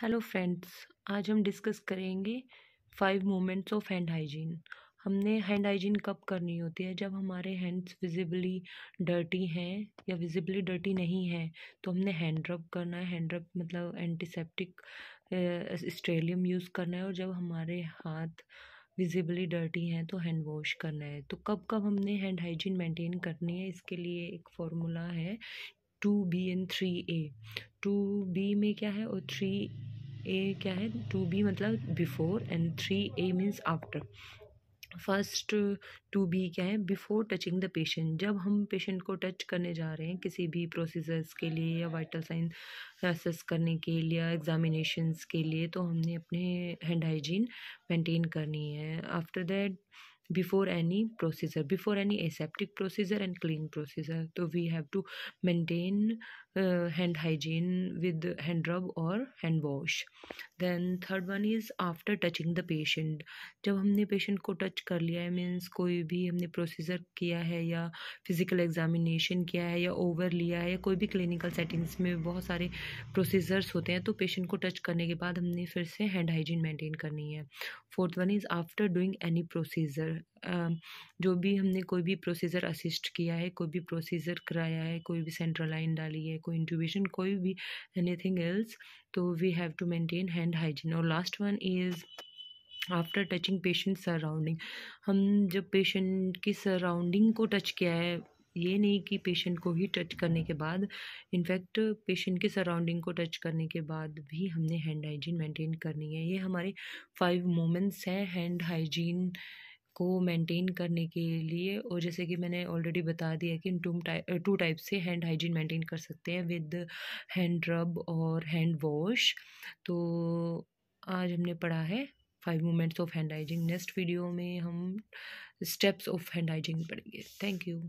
hello friends आज हम discuss करेंगे five moments of hand hygiene हमने हैंड हाइजीन कब करनी होती है जब हमारे हैंड्स विजिबली डर्टी हैं या विजिबली डर्टी नहीं है तो हमने हैंड रब करना है हैंड रब मतलब एंटीसेप्टिक स्ट्रेलियम यूज़ करना है और जब हमारे हाथ विजिबली डर्टी हैं तो हैंड वॉश करना है तो कब कब हमने हैंड हाइजीन मेंटेन करनी है इसके लिए एक फार्मूला है two B and three A two B में क्या है और थ्री ए क्या है टू बी मतलब before and three A means after first two B क्या है बिफोर टचिंग द पेशेंट जब हम पेशेंट को टच करने जा रहे हैं किसी भी प्रोसीजर्स के लिए या वाइटल साइन असेस करने के लिए एग्जामिनेशंस के लिए तो हमने अपने हैंड हाइजीन मेंटेन करनी है after that before any procedure before any aseptic procedure and clean procedure so we have to maintain uh, hand hygiene with hand rub or hand wash then third one is after touching the patient जब हमने patient को touch कर लिया है means कोई भी हमने procedure किया है या physical examination किया है या over लिया है या कोई भी clinical settings में बहुत सारे procedures होते हैं तो patient को touch करने के बाद हमने फिर से hand hygiene maintain करनी है fourth one is after doing any procedure जो भी हमने कोई भी प्रोसीज़र असिस्ट किया है कोई भी प्रोसीज़र कराया है कोई भी सेंट्रल लाइन डाली है कोई इंट्यूबेशन कोई भी एनीथिंग एल्स तो we have to maintain hand hygiene और last one is after touching patient surrounding हम जब पेशेंट की सराउंडिंग को टच किया है ये नहीं कि पेशेंट को ही टच करने के बाद इनफैक्ट पेशेंट के सराउंडिंग को टच करने के बाद भी हमने हैंड हाइजीन मेंटेन करनी है ये हमारे फाइव मोमेंट्स हैं हैंड हाइजीन को मेंटेन करने के लिए और जैसे कि मैंने ऑलरेडी बता दिया कि इन टू टाइप टू टाइप से हैंड हाइजीन मेंटेन कर सकते हैं विद हैंड रब और हैंड वॉश तो आज हमने पढ़ा है five moments of hand hygiene next video में हम स्टेप्स ऑफ हैंड हाइजीन पढ़ेंगे थैंक यू